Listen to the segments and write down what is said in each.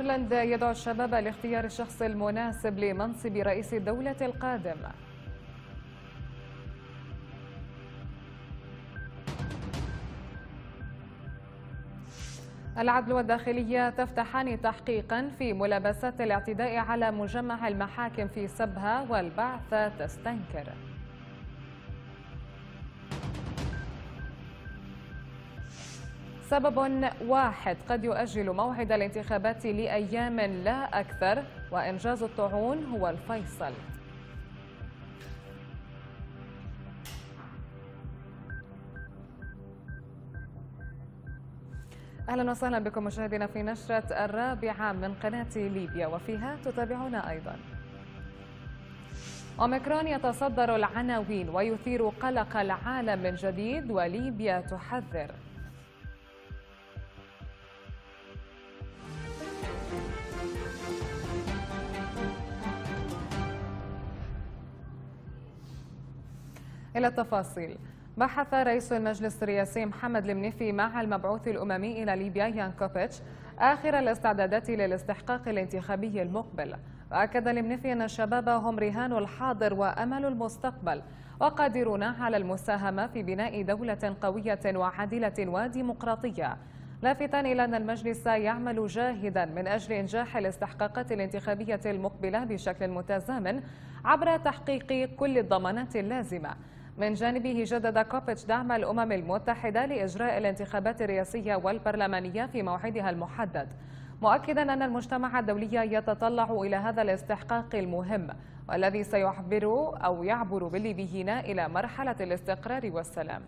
ايرلندا يدعو الشباب لاختيار الشخص المناسب لمنصب رئيس الدولة القادم العدل والداخلية تفتحان تحقيقا في ملابسات الاعتداء على مجمع المحاكم في سبها والبعثة تستنكر سبب واحد قد يؤجل موعد الانتخابات لأيام لا أكثر وإنجاز الطعون هو الفيصل اهلا وسهلا بكم مشاهدينا في نشره الرابعه من قناه ليبيا وفيها تتابعونا ايضا. اوميكرون يتصدر العناوين ويثير قلق العالم من جديد وليبيا تحذر. إلى التفاصيل بحث رئيس المجلس الرئاسي محمد المنيفي مع المبعوث الأممي إلى ليبيا يان كوبيتش آخر الاستعدادات للاستحقاق الانتخابي المقبل وأكد المنيفي أن الشباب هم رهان الحاضر وأمل المستقبل وقادرون على المساهمة في بناء دولة قوية وعادلة وديمقراطية لافتا إلى أن المجلس يعمل جاهدا من أجل إنجاح الاستحقاقات الانتخابية المقبلة بشكل متزامن عبر تحقيق كل الضمانات اللازمة من جانبه جدد كوبيتش دعم الأمم المتحدة لإجراء الانتخابات الرئاسية والبرلمانية في موعدها المحدد مؤكدا أن المجتمع الدولي يتطلع إلى هذا الاستحقاق المهم والذي سيعبر أو يعبر بالليبيين إلى مرحلة الاستقرار والسلام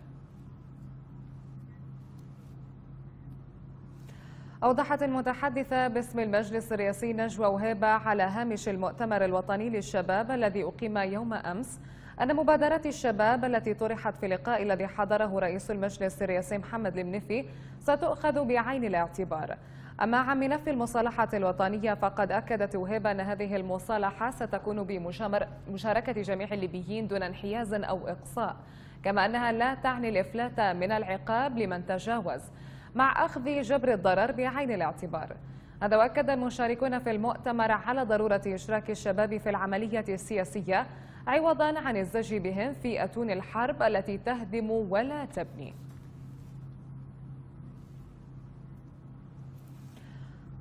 أوضحت المتحدثة باسم المجلس الرئاسي نجوى وهيبة على هامش المؤتمر الوطني للشباب الذي أقيم يوم أمس أن مبادرات الشباب التي طرحت في اللقاء الذي حضره رئيس المجلس الرئاسي محمد المنفي ستؤخذ بعين الاعتبار أما عن ملف المصالحة الوطنية فقد أكدت وهيبة أن هذه المصالحة ستكون بمشاركة جميع الليبيين دون انحياز أو إقصاء كما أنها لا تعني الإفلات من العقاب لمن تجاوز مع أخذ جبر الضرر بعين الاعتبار هذا وأكد المشاركون في المؤتمر على ضرورة إشراك الشباب في العملية السياسية عوضا عن الزج بهم في أتون الحرب التي تهدم ولا تبني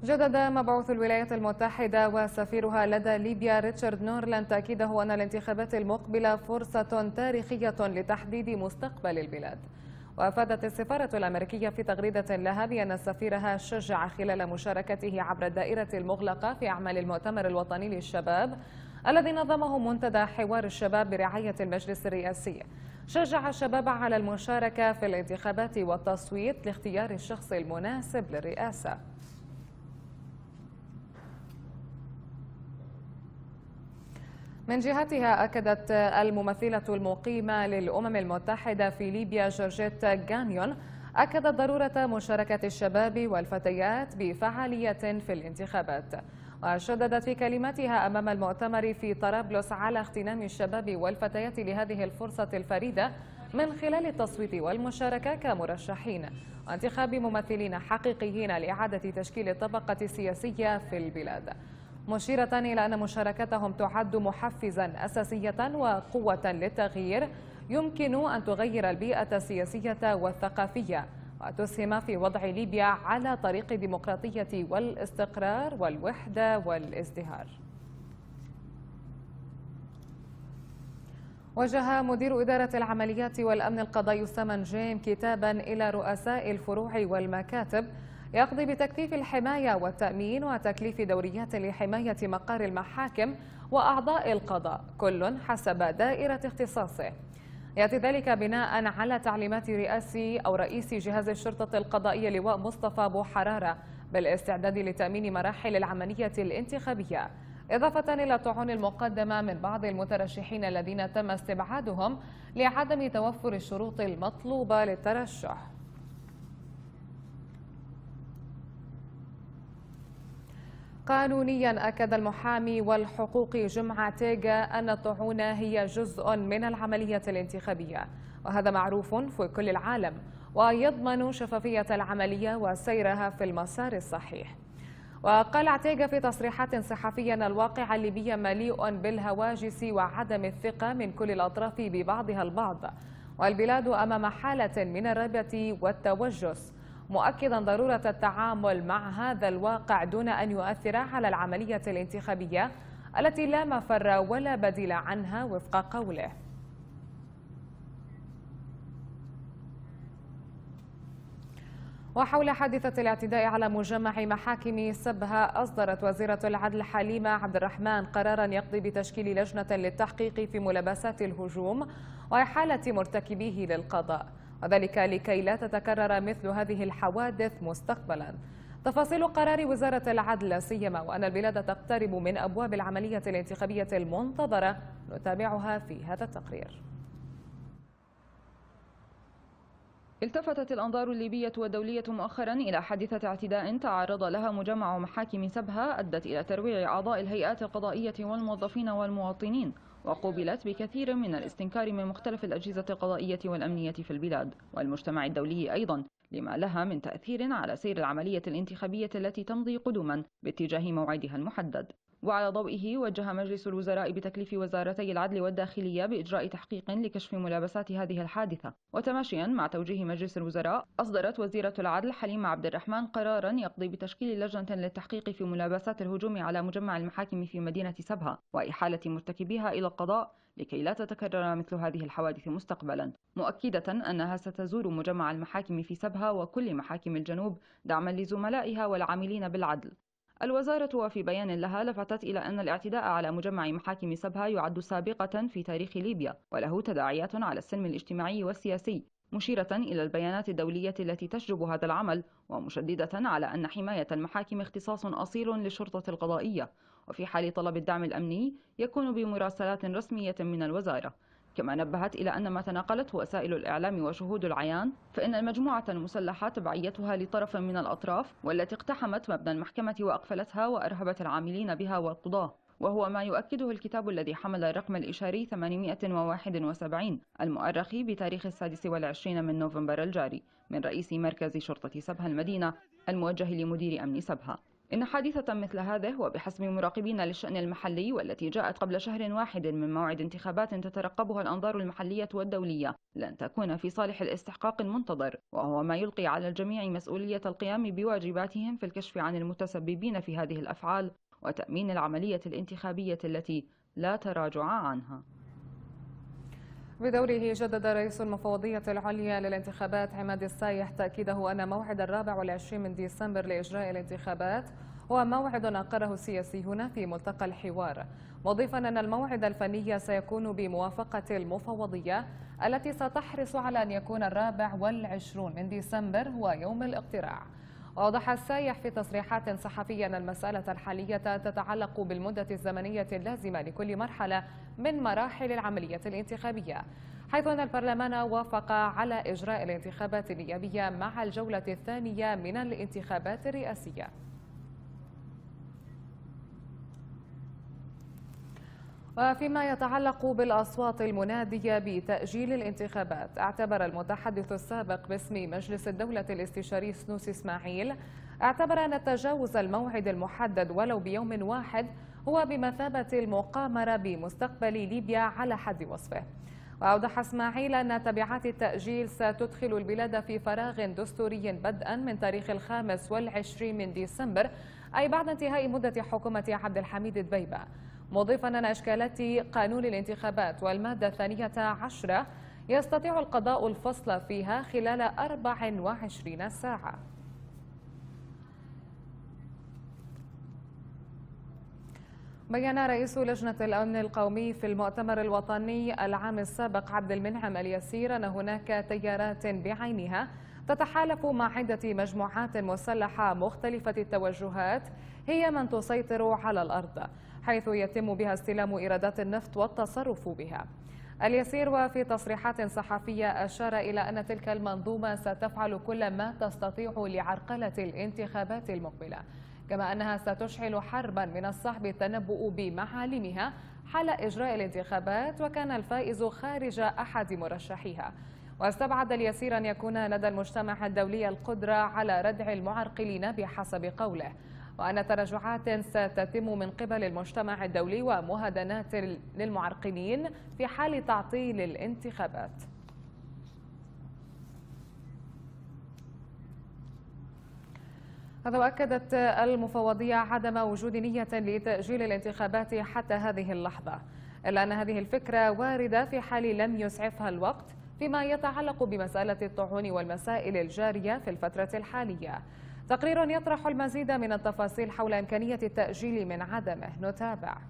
جدد مبعوث الولايات المتحدة وسفيرها لدى ليبيا ريتشارد نورلاند تأكيده أن الانتخابات المقبلة فرصة تاريخية لتحديد مستقبل البلاد وأفادت السفارة الأمريكية في تغريدة لها بأن سفيرها شجع خلال مشاركته عبر الدائرة المغلقة في أعمال المؤتمر الوطني للشباب الذي نظمه منتدى حوار الشباب برعاية المجلس الرئاسي شجع الشباب على المشاركة في الانتخابات والتصويت لاختيار الشخص المناسب للرئاسة من جهتها أكدت الممثلة المقيمة للأمم المتحدة في ليبيا جورجيت غانيون أكدت ضرورة مشاركة الشباب والفتيات بفعالية في الانتخابات وشددت في كلمتها أمام المؤتمر في طرابلس على اغتنام الشباب والفتيات لهذه الفرصة الفريدة من خلال التصويت والمشاركة كمرشحين وانتخاب ممثلين حقيقيين لإعادة تشكيل الطبقة السياسية في البلاد مشيرة إلى أن مشاركتهم تعد محفزا أساسية وقوة للتغيير يمكن أن تغير البيئة السياسية والثقافية وتسهم في وضع ليبيا على طريق الديمقراطية والاستقرار والوحدة والازدهار وجه مدير إدارة العمليات والأمن القضائي سمن جيم كتابا إلى رؤساء الفروع والمكاتب يقضي بتكثيف الحماية والتأمين وتكليف دوريات لحماية مقار المحاكم وأعضاء القضاء كل حسب دائرة اختصاصه يأتي ذلك بناء على تعليمات رئاسي أو رئيس جهاز الشرطة القضائية لواء مصطفى أبو حرارة بالاستعداد لتأمين مراحل العملية الانتخابية إضافة إلى الطعون المقدمة من بعض المترشحين الذين تم استبعادهم لعدم توفر الشروط المطلوبة للترشح قانونيا أكد المحامي والحقوق جمعة تيجا أن الطعون هي جزء من العملية الانتخابية وهذا معروف في كل العالم ويضمن شفافية العملية وسيرها في المسار الصحيح وقال عتيجة في تصريحات صحفية أن الواقع الليبي مليء بالهواجس وعدم الثقة من كل الأطراف ببعضها البعض والبلاد أمام حالة من الربة والتوجس مؤكدا ضرورة التعامل مع هذا الواقع دون أن يؤثر على العملية الانتخابية التي لا مفر ولا بديل عنها وفق قوله وحول حادثة الاعتداء على مجمع محاكم سبها أصدرت وزيرة العدل حليمة عبد الرحمن قرارا يقضي بتشكيل لجنة للتحقيق في ملابسات الهجوم وإحالة مرتكبيه للقضاء وذلك لكي لا تتكرر مثل هذه الحوادث مستقبلا تفاصيل قرار وزارة العدل سيما وأن البلاد تقترب من أبواب العملية الانتخابية المنتظرة نتابعها في هذا التقرير التفتت الأنظار الليبية والدولية مؤخرا إلى حادثة اعتداء تعرض لها مجمع محاكم سبها أدت إلى ترويع أعضاء الهيئات القضائية والموظفين والمواطنين وقوبلت بكثير من الاستنكار من مختلف الأجهزة القضائية والأمنية في البلاد والمجتمع الدولي أيضا لما لها من تأثير على سير العملية الانتخابية التي تمضي قدما باتجاه موعدها المحدد وعلى ضوئه وجه مجلس الوزراء بتكليف وزارتي العدل والداخلية بإجراء تحقيق لكشف ملابسات هذه الحادثة وتماشيا مع توجيه مجلس الوزراء أصدرت وزيرة العدل حليمة عبد الرحمن قرارا يقضي بتشكيل لجنة للتحقيق في ملابسات الهجوم على مجمع المحاكم في مدينة سبها وإحالة مرتكبيها إلى القضاء لكي لا تتكرر مثل هذه الحوادث مستقبلا مؤكدة أنها ستزور مجمع المحاكم في سبها وكل محاكم الجنوب دعما لزملائها والعاملين بالعدل الوزارة وفي بيان لها لفتت إلى أن الاعتداء على مجمع محاكم سبها يعد سابقة في تاريخ ليبيا وله تداعيات على السلم الاجتماعي والسياسي مشيرة إلى البيانات الدولية التي تشجب هذا العمل ومشددة على أن حماية المحاكم اختصاص أصيل للشرطة القضائية وفي حال طلب الدعم الأمني يكون بمراسلات رسمية من الوزارة كما نبهت إلى أن ما تناقلته وسائل الإعلام وشهود العيان فإن المجموعة المسلحة تبعيتها لطرف من الأطراف والتي اقتحمت مبنى المحكمة وأقفلتها وأرهبت العاملين بها والقضاة وهو ما يؤكده الكتاب الذي حمل الرقم الإشاري 871 المؤرخ بتاريخ السادس والعشرين من نوفمبر الجاري من رئيس مركز شرطة سبها المدينة الموجه لمدير أمن سبها إن حادثة مثل هذه وبحسب مراقبين للشأن المحلي والتي جاءت قبل شهر واحد من موعد انتخابات تترقبها الأنظار المحلية والدولية لن تكون في صالح الاستحقاق المنتظر وهو ما يلقي على الجميع مسؤولية القيام بواجباتهم في الكشف عن المتسببين في هذه الأفعال وتأمين العملية الانتخابية التي لا تراجع عنها بدوره جدد رئيس المفوضية العليا للانتخابات عماد السايح تأكيده أن موعد الرابع والعشرين من ديسمبر لإجراء الانتخابات وموعد أقره السياسي هنا في ملتقى الحوار مضيفا أن الموعد الفني سيكون بموافقة المفوضية التي ستحرص على أن يكون الرابع والعشرون من ديسمبر هو يوم الاقتراع وضح السايح في تصريحات صحفية أن المسألة الحالية تتعلق بالمدة الزمنية اللازمة لكل مرحلة من مراحل العملية الانتخابية حيث أن البرلمان وافق على إجراء الانتخابات النيابية مع الجولة الثانية من الانتخابات الرئاسية وفيما يتعلق بالأصوات المنادية بتأجيل الانتخابات اعتبر المتحدث السابق باسم مجلس الدولة الاستشاري سنوس إسماعيل اعتبر أن تجاوز الموعد المحدد ولو بيوم واحد هو بمثابة المقامرة بمستقبل ليبيا على حد وصفه وأوضح إسماعيل أن تبعات التأجيل ستدخل البلاد في فراغ دستوري بدءا من تاريخ الخامس والعشرين من ديسمبر أي بعد انتهاء مدة حكومة عبد الحميد دبيبة مضيفا أن إشكالات قانون الانتخابات والمادة الثانية عشرة يستطيع القضاء الفصل فيها خلال 24 ساعة بيّن رئيس لجنة الأمن القومي في المؤتمر الوطني العام السابق عبد المنعم اليسير أن هناك تيارات بعينها تتحالف مع عدة مجموعات مسلحة مختلفة التوجهات هي من تسيطر على الأرض حيث يتم بها استلام إيرادات النفط والتصرف بها اليسير وفي تصريحات صحفية أشار إلى أن تلك المنظومة ستفعل كل ما تستطيع لعرقلة الانتخابات المقبلة كما أنها ستشعل حربا من الصعب التنبؤ بمعالمها حال إجراء الانتخابات وكان الفائز خارج أحد مرشحيها واستبعد اليسير أن يكون لدى المجتمع الدولي القدرة على ردع المعرقلين بحسب قوله وأن تراجعات ستتم من قبل المجتمع الدولي ومهادنات للمعرقلين في حال تعطيل الانتخابات هذا وأكدت المفوضية عدم وجود نية لتأجيل الانتخابات حتى هذه اللحظة إلا أن هذه الفكرة واردة في حال لم يسعفها الوقت فيما يتعلق بمسألة الطعون والمسائل الجارية في الفترة الحالية تقرير يطرح المزيد من التفاصيل حول إمكانية التأجيل من عدمه نتابع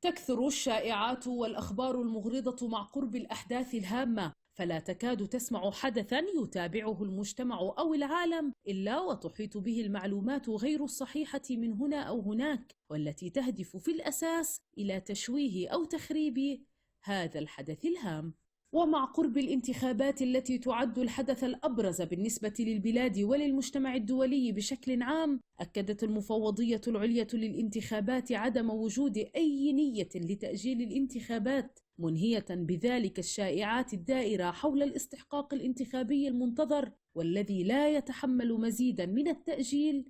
تكثر الشائعات والأخبار المغرضة مع قرب الأحداث الهامة فلا تكاد تسمع حدثا يتابعه المجتمع أو العالم إلا وتحيط به المعلومات غير الصحيحة من هنا أو هناك والتي تهدف في الأساس إلى تشويه أو تخريب هذا الحدث الهام ومع قرب الانتخابات التي تعد الحدث الأبرز بالنسبة للبلاد وللمجتمع الدولي بشكل عام أكدت المفوضية العليا للانتخابات عدم وجود أي نية لتأجيل الانتخابات منهية بذلك الشائعات الدائرة حول الاستحقاق الانتخابي المنتظر والذي لا يتحمل مزيدا من التأجيل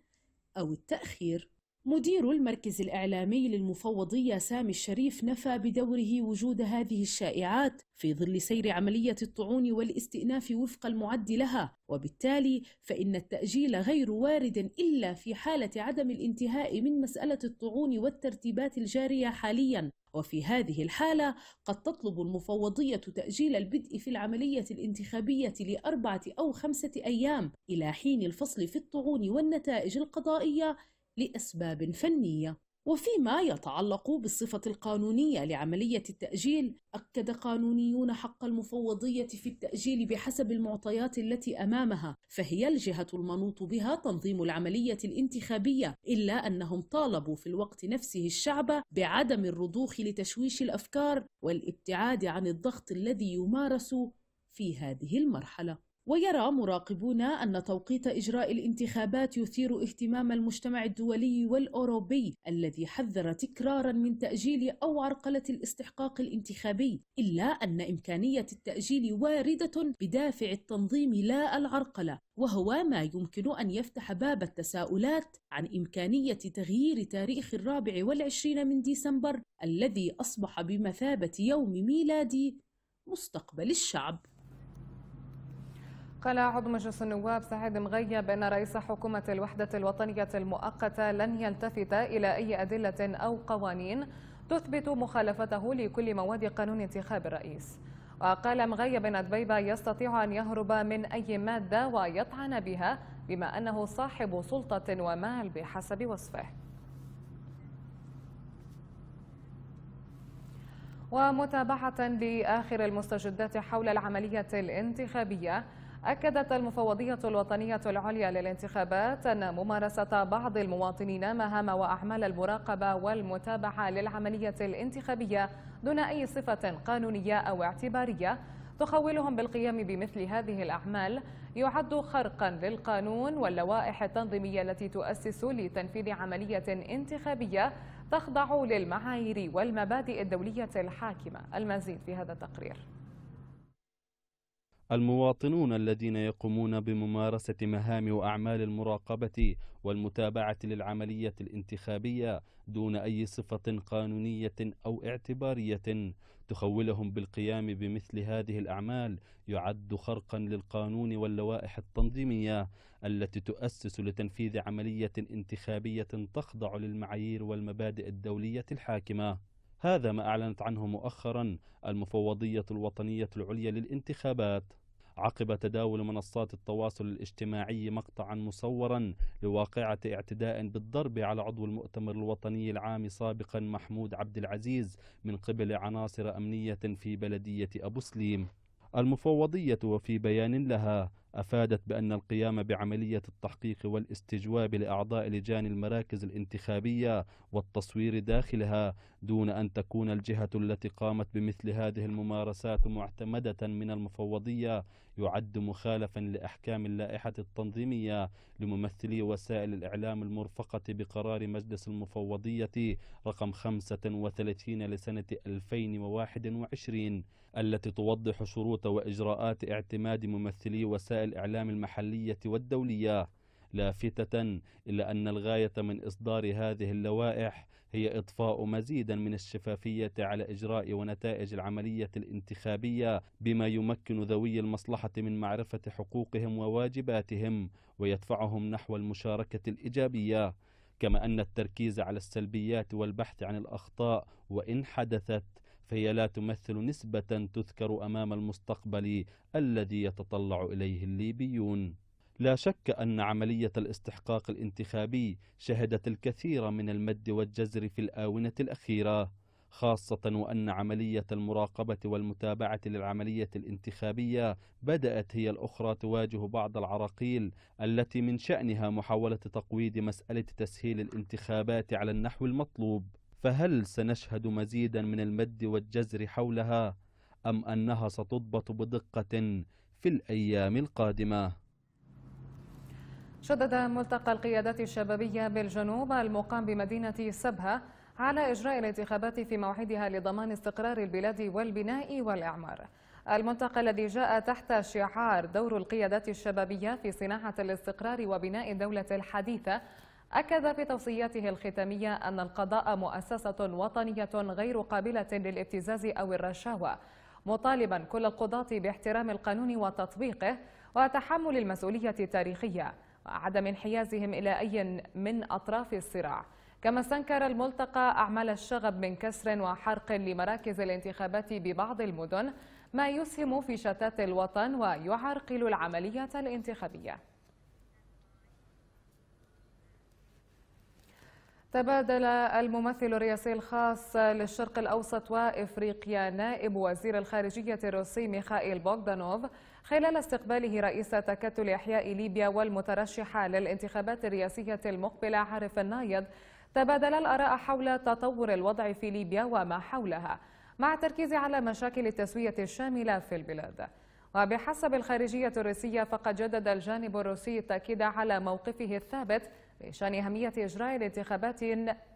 أو التأخير مدير المركز الإعلامي للمفوضية سامي الشريف نفى بدوره وجود هذه الشائعات في ظل سير عملية الطعون والاستئناف وفق المعد لها وبالتالي فإن التأجيل غير وارد إلا في حالة عدم الانتهاء من مسألة الطعون والترتيبات الجارية حاليا وفي هذه الحالة قد تطلب المفوضية تأجيل البدء في العملية الانتخابية لأربعة أو خمسة أيام إلى حين الفصل في الطعون والنتائج القضائية لأسباب فنية وفيما يتعلق بالصفة القانونية لعملية التأجيل أكد قانونيون حق المفوضية في التأجيل بحسب المعطيات التي أمامها فهي الجهة المنوط بها تنظيم العملية الانتخابية إلا أنهم طالبوا في الوقت نفسه الشعب بعدم الرضوخ لتشويش الأفكار والابتعاد عن الضغط الذي يمارس في هذه المرحلة ويرى مراقبون أن توقيت إجراء الانتخابات يثير اهتمام المجتمع الدولي والأوروبي الذي حذر تكرارا من تأجيل أو عرقلة الاستحقاق الانتخابي إلا أن إمكانية التأجيل واردة بدافع التنظيم لا العرقلة وهو ما يمكن أن يفتح باب التساؤلات عن إمكانية تغيير تاريخ الرابع والعشرين من ديسمبر الذي أصبح بمثابة يوم ميلادي مستقبل الشعب قال عضو مجلس النواب سعيد مغيب بأن رئيس حكومة الوحدة الوطنية المؤقتة لن يلتفت إلى أي أدلة أو قوانين تثبت مخالفته لكل مواد قانون انتخاب الرئيس وقال مغيب أن دبيبة يستطيع أن يهرب من أي مادة ويطعن بها بما أنه صاحب سلطة ومال بحسب وصفه ومتابعة لآخر المستجدات حول العملية الانتخابية أكدت المفوضية الوطنية العليا للانتخابات أن ممارسة بعض المواطنين مهام وأعمال المراقبة والمتابعة للعملية الانتخابية دون أي صفة قانونية أو اعتبارية تخولهم بالقيام بمثل هذه الأعمال يعد خرقا للقانون واللوائح التنظيمية التي تؤسس لتنفيذ عملية انتخابية تخضع للمعايير والمبادئ الدولية الحاكمة المزيد في هذا التقرير المواطنون الذين يقومون بممارسة مهام وأعمال المراقبة والمتابعة للعملية الانتخابية دون أي صفة قانونية أو اعتبارية تخولهم بالقيام بمثل هذه الأعمال يعد خرقا للقانون واللوائح التنظيمية التي تؤسس لتنفيذ عملية انتخابية تخضع للمعايير والمبادئ الدولية الحاكمة هذا ما أعلنت عنه مؤخرا المفوضية الوطنية العليا للانتخابات عقب تداول منصات التواصل الاجتماعي مقطعا مصورا لواقعة اعتداء بالضرب على عضو المؤتمر الوطني العام سابقا محمود عبد العزيز من قبل عناصر أمنية في بلدية أبو سليم المفوضية وفي بيان لها أفادت بأن القيام بعملية التحقيق والاستجواب لأعضاء لجان المراكز الانتخابية والتصوير داخلها دون أن تكون الجهة التي قامت بمثل هذه الممارسات معتمدة من المفوضية يعد مخالفا لأحكام اللائحة التنظيمية لممثلي وسائل الإعلام المرفقة بقرار مجلس المفوضية رقم 35 لسنة 2021 التي توضح شروط وإجراءات اعتماد ممثلي وسائل الإعلام المحلية والدولية لافتة إلى أن الغاية من إصدار هذه اللوائح هي إضفاء مزيدا من الشفافية على إجراء ونتائج العملية الانتخابية بما يمكن ذوي المصلحة من معرفة حقوقهم وواجباتهم ويدفعهم نحو المشاركة الإيجابية كما أن التركيز على السلبيات والبحث عن الأخطاء وإن حدثت فهي لا تمثل نسبة تذكر أمام المستقبل الذي يتطلع إليه الليبيون لا شك أن عملية الاستحقاق الانتخابي شهدت الكثير من المد والجزر في الآونة الأخيرة خاصة وأن عملية المراقبة والمتابعة للعملية الانتخابية بدأت هي الأخرى تواجه بعض العراقيل التي من شأنها محاولة تقويض مسألة تسهيل الانتخابات على النحو المطلوب فهل سنشهد مزيدا من المد والجزر حولها أم أنها ستضبط بدقة في الأيام القادمة؟ شدد ملتقى القيادات الشبابية بالجنوب المقام بمدينة سبها على إجراء الانتخابات في موعدها لضمان استقرار البلاد والبناء والإعمار الملتقى الذي جاء تحت شعار دور القيادات الشبابية في صناعة الاستقرار وبناء الدولة الحديثة أكد في توصياته الختامية أن القضاء مؤسسة وطنية غير قابلة للابتزاز أو الرشاوة مطالبا كل القضاة باحترام القانون وتطبيقه وتحمل المسؤولية التاريخية وعدم انحيازهم إلى أي من أطراف الصراع كما استنكر الملتقى أعمال الشغب من كسر وحرق لمراكز الانتخابات ببعض المدن ما يسهم في شتات الوطن ويعرقل العملية الانتخابية تبادل الممثل الرئاسي الخاص للشرق الأوسط وإفريقيا نائب وزير الخارجية الروسي ميخائيل بوغدانوف خلال استقباله رئيس تكتل إحياء ليبيا والمترشحة للانتخابات الرئاسية المقبلة عارف النايض تبادل الآراء حول تطور الوضع في ليبيا وما حولها مع التركيز على مشاكل التسوية الشاملة في البلاد وبحسب الخارجية الروسية فقد جدد الجانب الروسي التأكيد على موقفه الثابت بشان أهمية إجراء الانتخابات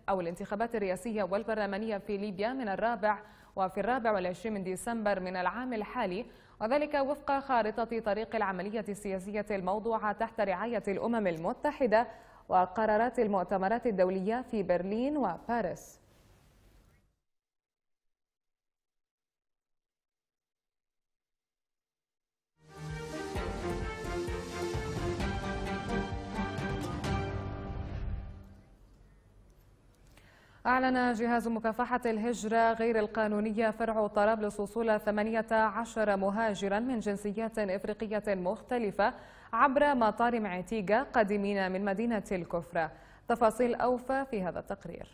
أو الانتخابات الرئاسية والبرلمانية في ليبيا من الرابع وفي الرابع والعشرين من ديسمبر من العام الحالي وذلك وفق خارطة طريق العملية السياسية الموضوعة تحت رعاية الأمم المتحدة وقرارات المؤتمرات الدولية في برلين وباريس أعلن جهاز مكافحة الهجرة غير القانونية فرع طرابلس وصول 18 مهاجرا من جنسيات إفريقية مختلفة عبر مطار معتيقة قادمين من مدينة الكفرة تفاصيل أوفى في هذا التقرير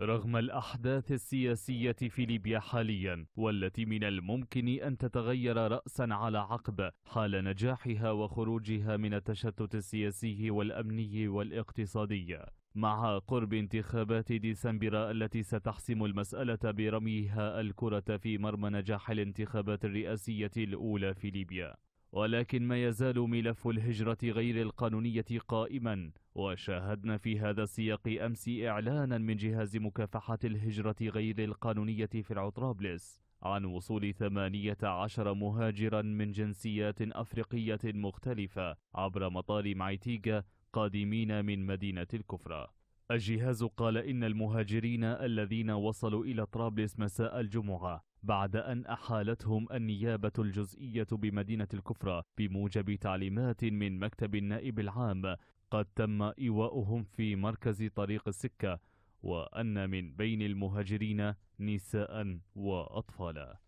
رغم الأحداث السياسية في ليبيا حاليا والتي من الممكن أن تتغير رأسا على عقب حال نجاحها وخروجها من التشتت السياسي والأمني والاقتصادي مع قرب انتخابات ديسمبر التي ستحسم المسألة برميها الكرة في مرمى نجاح الانتخابات الرئاسية الأولى في ليبيا ولكن ما يزال ملف الهجرة غير القانونية قائما وشاهدنا في هذا السياق أمس إعلانا من جهاز مكافحة الهجرة غير القانونية في العطرابلس عن وصول 18 مهاجرا من جنسيات أفريقية مختلفة عبر مطار معيتيغا القادمين من مدينة الكفرة الجهاز قال إن المهاجرين الذين وصلوا إلى طرابلس مساء الجمعة بعد أن أحالتهم النيابة الجزئية بمدينة الكفرة بموجب تعليمات من مكتب النائب العام قد تم إيواؤهم في مركز طريق السكة وأن من بين المهاجرين نساء وأطفالا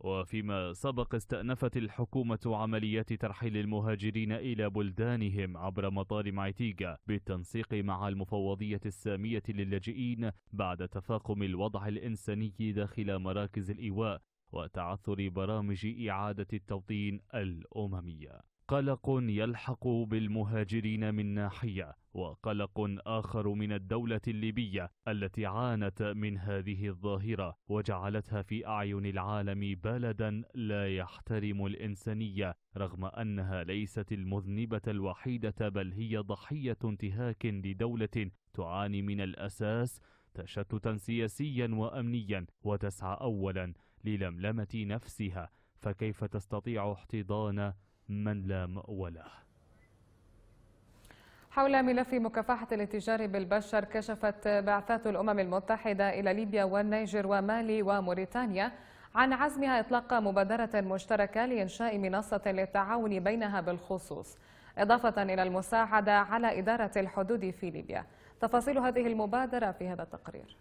وفيما سبق استأنفت الحكومة عمليات ترحيل المهاجرين إلى بلدانهم عبر مطار معتيقة بالتنسيق مع المفوضية السامية للاجئين بعد تفاقم الوضع الإنساني داخل مراكز الإيواء وتعثر برامج إعادة التوطين الأممية قلق يلحق بالمهاجرين من ناحية وقلق آخر من الدولة الليبية التي عانت من هذه الظاهرة وجعلتها في أعين العالم بلدا لا يحترم الإنسانية رغم أنها ليست المذنبة الوحيدة بل هي ضحية انتهاك لدولة تعاني من الأساس تشتتا سياسيا وأمنيا وتسعى أولا للملمة نفسها فكيف تستطيع احتضان من لا مأوى له حول ملف مكافحة الاتجار بالبشر كشفت بعثات الأمم المتحدة إلى ليبيا والنيجر ومالي وموريتانيا عن عزمها إطلاق مبادرة مشتركة لإنشاء منصة للتعاون بينها بالخصوص إضافة إلى المساعدة على إدارة الحدود في ليبيا تفاصيل هذه المبادرة في هذا التقرير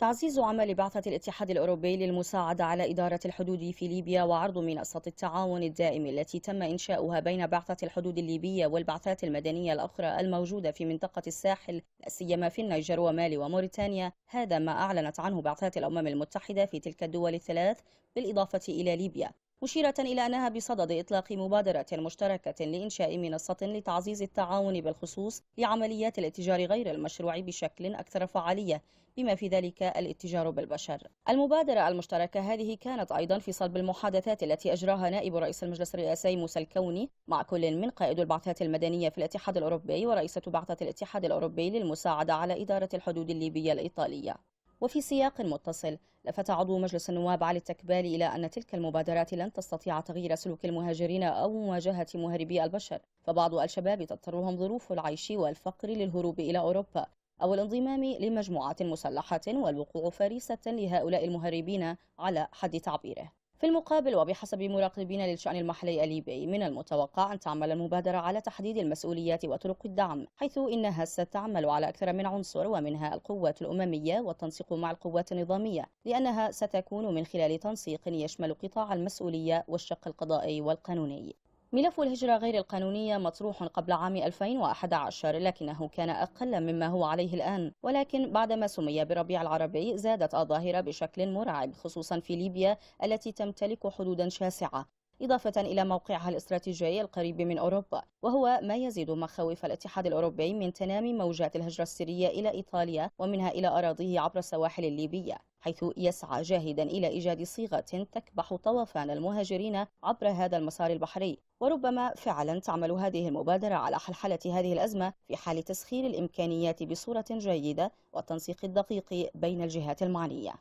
تعزيز عمل بعثة الاتحاد الأوروبي للمساعدة على إدارة الحدود في ليبيا وعرض منصة التعاون الدائم التي تم إنشاؤها بين بعثة الحدود الليبية والبعثات المدنية الأخرى الموجودة في منطقة الساحل لا سيما في النيجر ومالي وموريتانيا هذا ما أعلنت عنه بعثات الأمم المتحدة في تلك الدول الثلاث بالإضافة إلى ليبيا مشيرة إلى أنها بصدد إطلاق مبادرة مشتركة لإنشاء منصة لتعزيز التعاون بالخصوص لعمليات الاتجار غير المشروع بشكل أكثر فعالية بما في ذلك الاتجار بالبشر المبادرة المشتركة هذه كانت أيضا في صلب المحادثات التي أجراها نائب رئيس المجلس الرئاسي موسى الكوني مع كل من قائد البعثات المدنية في الاتحاد الأوروبي ورئيسة بعثة الاتحاد الأوروبي للمساعدة على إدارة الحدود الليبية الإيطالية وفي سياق متصل لفت عضو مجلس النواب علي التكبالي إلى أن تلك المبادرات لن تستطيع تغيير سلوك المهاجرين أو مواجهة مهربي البشر فبعض الشباب تضطرهم ظروف العيش والفقر للهروب إلى أوروبا أو الانضمام لمجموعات مسلحة والوقوع فريسة لهؤلاء المهربين على حد تعبيره في المقابل وبحسب مراقبين للشأن المحلي الليبي من المتوقع أن تعمل المبادرة على تحديد المسؤوليات وطرق الدعم حيث إنها ستعمل على أكثر من عنصر ومنها القوات الأممية والتنسيق مع القوات النظامية لأنها ستكون من خلال تنسيق يشمل قطاع المسؤولية والشق القضائي والقانوني ملف الهجرة غير القانونية مطروح قبل عام 2011 لكنه كان أقل مما هو عليه الآن ولكن بعدما سمي بربيع العربي زادت الظاهرة بشكل مرعب خصوصا في ليبيا التي تمتلك حدودا شاسعة إضافة إلى موقعها الاستراتيجي القريب من أوروبا وهو ما يزيد مخاوف الاتحاد الأوروبي من تنامي موجات الهجرة السرية إلى إيطاليا ومنها إلى أراضيه عبر السواحل الليبية حيث يسعى جاهدا إلى إيجاد صيغة تكبح طوفان المهاجرين عبر هذا المسار البحري وربما فعلا تعمل هذه المبادرة على حلحلة هذه الأزمة في حال تسخير الإمكانيات بصورة جيدة والتنسيق الدقيق بين الجهات المعنية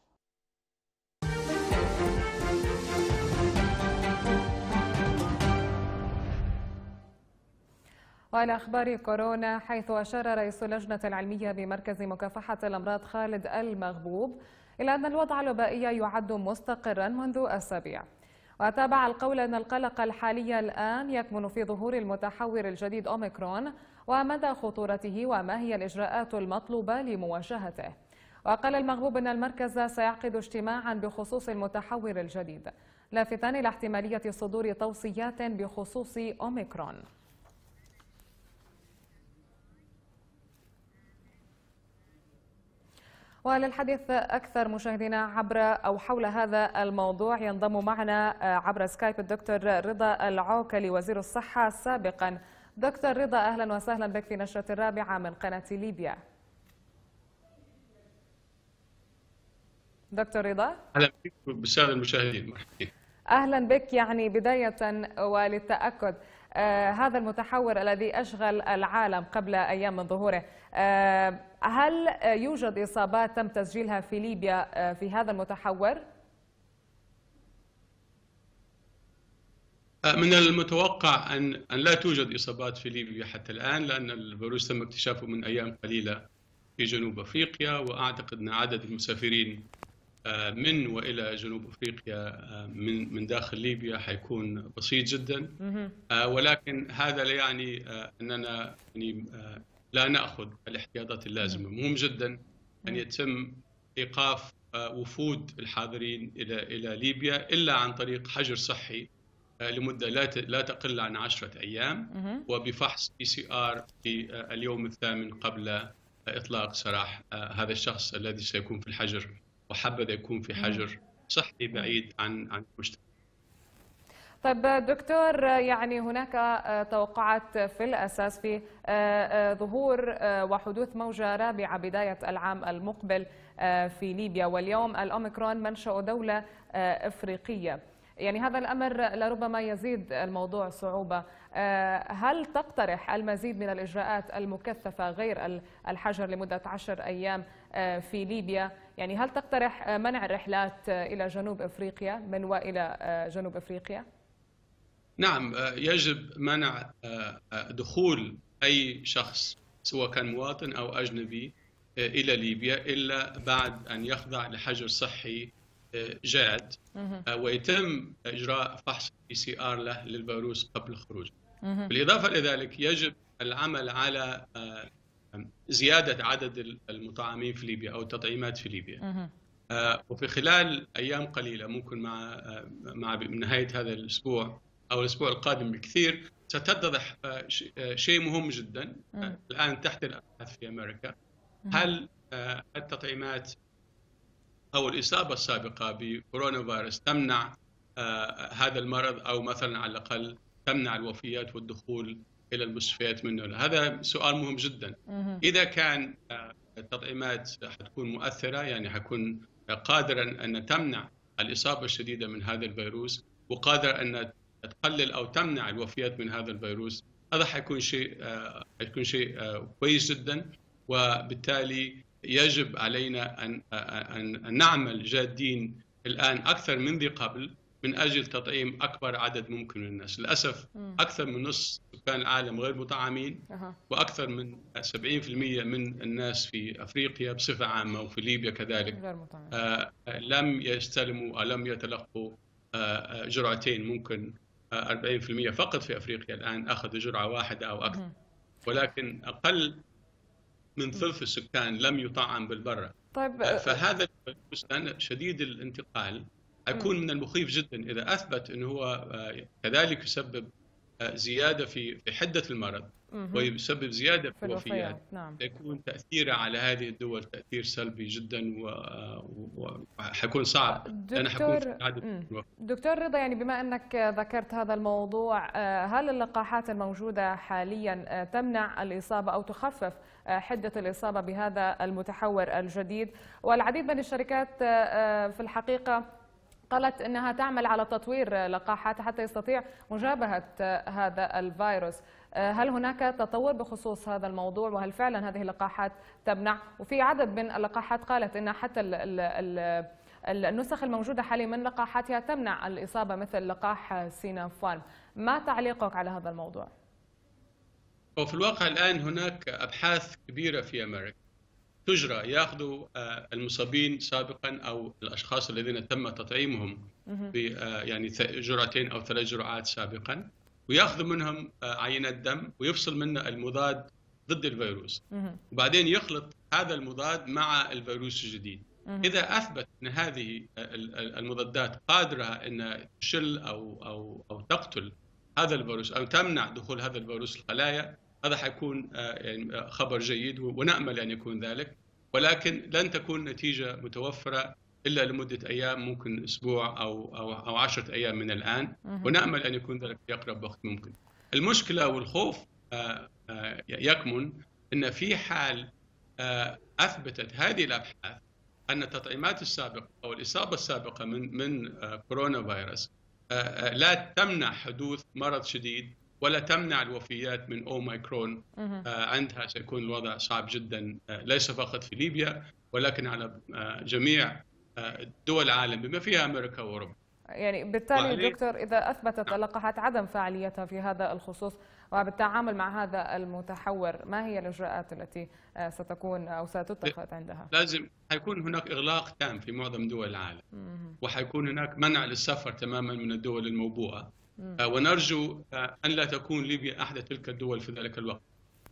وعلى أخبار كورونا حيث أشار رئيس اللجنة العلمية بمركز مكافحة الأمراض خالد المغبوب إلى أن الوضع الوبائي يعد مستقرا منذ أسابيع وتابع القول أن القلق الحالي الآن يكمن في ظهور المتحور الجديد أوميكرون ومدى خطورته وما هي الإجراءات المطلوبة لمواجهته وقال المغبوب أن المركز سيعقد اجتماعا بخصوص المتحور الجديد لافتا إلى احتمالية صدور توصيات بخصوص أوميكرون وللحديث أكثر مشاهدينا عبر أو حول هذا الموضوع ينضم معنا آه، عبر سكايب الدكتور رضا العوكلي وزير الصحة سابقا دكتور رضا أهلا وسهلا بك في نشرة الرابعة من قناة ليبيا دكتور رضا أهلا بك بالسادة المشاهدين أهلا بك يعني بداية وللتأكد آه، هذا المتحور الذي أشغل العالم قبل أيام من ظهوره آه، هل يوجد إصابات تم تسجيلها في ليبيا آه، في هذا المتحور؟ من المتوقع أن لا توجد إصابات في ليبيا حتى الآن لأن الفيروس تم اكتشافه من أيام قليلة في جنوب أفريقيا وأعتقد أن عدد المسافرين آه، من والى جنوب افريقيا آه، من من داخل ليبيا حيكون بسيط جدا آه، ولكن هذا لا يعني اننا يعني لا ناخذ الاحتياطات اللازمه مهم جدا ان يتم ايقاف وفود الحاضرين الى الى ليبيا الا عن طريق حجر صحي لمده لا لا تقل عن 10 ايام وبفحص بي سي ار في اليوم الثامن قبل اطلاق سراح هذا الشخص الذي سيكون في الحجر وحبذا يكون في حجر صحي بعيد عن عن المجتمع طيب دكتور يعني هناك آه، توقعات في الأساس في آه، آه، ظهور وحدوث موجة رابعة بداية العام المقبل في ليبيا واليوم الأوميكرون منشأ دولة إفريقية يعني هذا الأمر لربما يزيد الموضوع صعوبة هل تقترح المزيد من الإجراءات المكثفة غير الحجر لمدة عشر أيام في ليبيا؟ يعني هل تقترح منع الرحلات إلى جنوب أفريقيا من وإلى آه، جنوب أفريقيا؟ نعم آه، يجب منع آه، دخول أي شخص سواء كان مواطن أو أجنبي إلى ليبيا إلا بعد أن يخضع لحجر صحي جاد ويتم إجراء فحص بي سي آر له للفيروس قبل خروجه بالإضافة إلى ذلك يجب العمل على زياده عدد المطعمين في ليبيا او التطعيمات في ليبيا. آه، وفي خلال ايام قليله ممكن مع آه، مع نهايه هذا الاسبوع او الاسبوع القادم بكثير ستتضح آه، شيء مهم جدا الان تحت الابحاث في امريكا هل التطعيمات او الاصابه السابقه بكورونا فيروس تمنع هذا المرض او مثلا على الاقل تمنع الوفيات والدخول الى المستشفيات منه هذا سؤال مهم جدا اذا كان آه، التطعيمات حتكون مؤثره يعني حكون قادرا ان تمنع الاصابه الشديده من هذا الفيروس وقادر ان تقلل او تمنع الوفيات من هذا الفيروس هذا حيكون شيء آه، حيكون شيء آه، كويس جدا وبالتالي يجب علينا ان ان نعمل جادين الان اكثر من ذي قبل من اجل تطعيم اكبر عدد ممكن من الناس، للاسف اكثر من نص سكان العالم غير مطعمين واكثر من 70% من الناس في افريقيا بصفه عامه وفي ليبيا كذلك غير آه لم يستلموا او لم يتلقوا آه،, آه جرعتين ممكن آه 40% فقط في افريقيا الان اخذوا جرعه واحده او اكثر ولكن اقل من ثلث السكان لم يطعم بالبره طيب آه، فهذا شديد الانتقال حيكون من المخيف جدا اذا اثبت انه هو آه، كذلك يسبب آه، زياده في في حده المرض ويسبب زياده في الوفيات نعم. يكون تاثيره على هذه الدول تاثير سلبي جدا وحيكون آه، صعب دكتور... حكون في دكتور رضا يعني بما انك ذكرت هذا الموضوع هل اللقاحات الموجوده حاليا تمنع الاصابه او تخفف حده الاصابه بهذا المتحور الجديد والعديد من الشركات في الحقيقه قالت انها تعمل على تطوير لقاحات حتى يستطيع مجابهه هذا الفيروس هل هناك تطور بخصوص هذا الموضوع وهل فعلا هذه اللقاحات تمنع وفي عدد من اللقاحات قالت ان حتى الـ الـ الـ النسخ الموجوده حاليا من لقاحاتها تمنع الاصابه مثل لقاح سينافارم ما تعليقك على هذا الموضوع وفي الواقع الان هناك ابحاث كبيره في امريكا تجرى ياخذوا آه، المصابين سابقا او الاشخاص الذين تم تطعيمهم في آه، يعني جرعتين او ثلاث جرعات سابقا وياخذوا منهم آه، عينه دم ويفصل منه المضاد ضد الفيروس وبعدين يخلط هذا المضاد مع الفيروس الجديد اذا اثبت ان هذه المضادات قادره ان تشل او او او تقتل هذا الفيروس او تمنع دخول هذا الفيروس الخلايا هذا حيكون آه، يعني آه، خبر جيد ونامل ان يكون ذلك ولكن لن تكون نتيجه متوفره الا لمده ايام ممكن اسبوع او او او 10 ايام من الان ونامل ان يكون ذلك في اقرب وقت ممكن. المشكله والخوف آه، يكمن ان في حال اثبتت هذه الابحاث ان التطعيمات السابقه او الاصابه السابقه من من كورونا فيروس لا تمنع حدوث مرض شديد ولا تمنع الوفيات من اوميكرون آه، عندها سيكون الوضع صعب جدا آه، ليس فقط في ليبيا ولكن على آه، جميع دول العالم بما فيها امريكا واوروبا يعني بالتالي دكتور اذا اثبتت اللقاحات نعم. عدم فعاليتها في هذا الخصوص وبالتعامل مع هذا المتحور ما هي الاجراءات التي ستكون او ستتخذ عندها؟ لازم حيكون هناك اغلاق تام في معظم دول العالم وحيكون هناك منع للسفر تماما من الدول الموبوءه آه، ونرجو آه، أن لا تكون ليبيا احدى تلك الدول في ذلك الوقت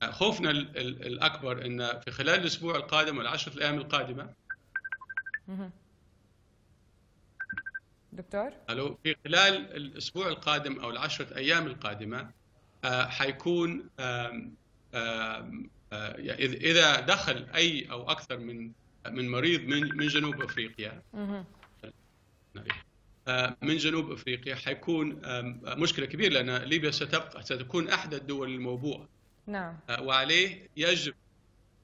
آه، خوفنا الأكبر أن في خلال الأسبوع القادم والعشرة الأيام القادمة دكتور الو في خلال الاسبوع القادم او العشرة ايام القادمه حيكون اذا دخل اي او اكثر من من مريض من من جنوب افريقيا آه، من جنوب افريقيا حيكون آه، مشكله كبيره لان ليبيا ستبقى ستكون احدى الدول الموبوءه. نعم. آه، وعليه يجب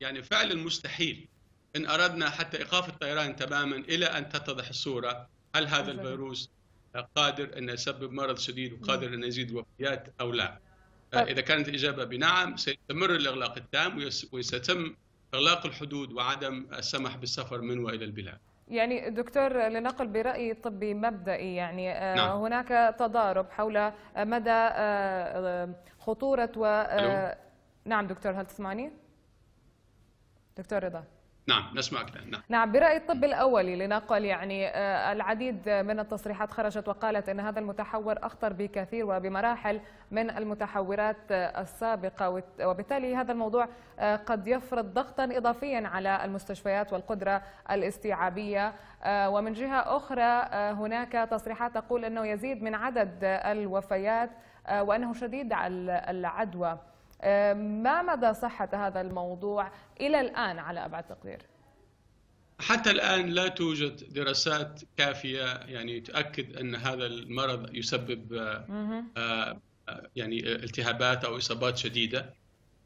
يعني فعل المستحيل ان اردنا حتى ايقاف الطيران تماما الى ان تتضح الصوره هل هذا الفيروس قادر ان يسبب مرض شديد وقادر نعم. ان يزيد الوفيات او لا. اذا كانت الاجابه بنعم سيستمر الاغلاق التام وسيتم اغلاق الحدود وعدم السمح بالسفر من والى البلاد. يعني دكتور لنقل برأي طبي مبدئي يعني آه، نعم. هناك تضارب حول آه، مدى آه، خطورة و... نعم دكتور هل تسمعني؟ دكتور رضا نعم نسمعك نعم. نعم برأي الطب الأولي لنقل يعني آه، العديد من التصريحات خرجت وقالت أن هذا المتحور أخطر بكثير وبمراحل من المتحورات آه، السابقة وبالتالي هذا الموضوع آه، قد يفرض ضغطا إضافيا على المستشفيات والقدرة الاستيعابية ومن جهة أخرى هناك تصريحات تقول أنه يزيد من عدد الوفيات وأنه شديد العدوى ما مدى صحة هذا الموضوع إلى الآن على أبعد تقدير؟ حتى الآن لا توجد دراسات كافية يعني تؤكد أن هذا المرض يسبب آه، آه، يعني التهابات أو إصابات شديدة